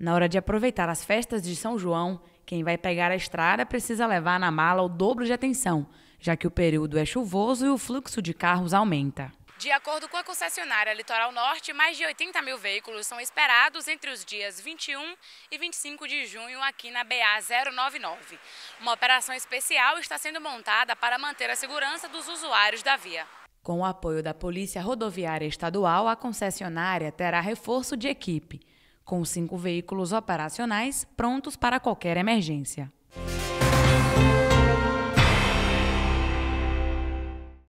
Na hora de aproveitar as festas de São João, quem vai pegar a estrada precisa levar na mala o dobro de atenção, já que o período é chuvoso e o fluxo de carros aumenta. De acordo com a concessionária Litoral Norte, mais de 80 mil veículos são esperados entre os dias 21 e 25 de junho aqui na BA 099. Uma operação especial está sendo montada para manter a segurança dos usuários da via. Com o apoio da Polícia Rodoviária Estadual, a concessionária terá reforço de equipe com cinco veículos operacionais prontos para qualquer emergência.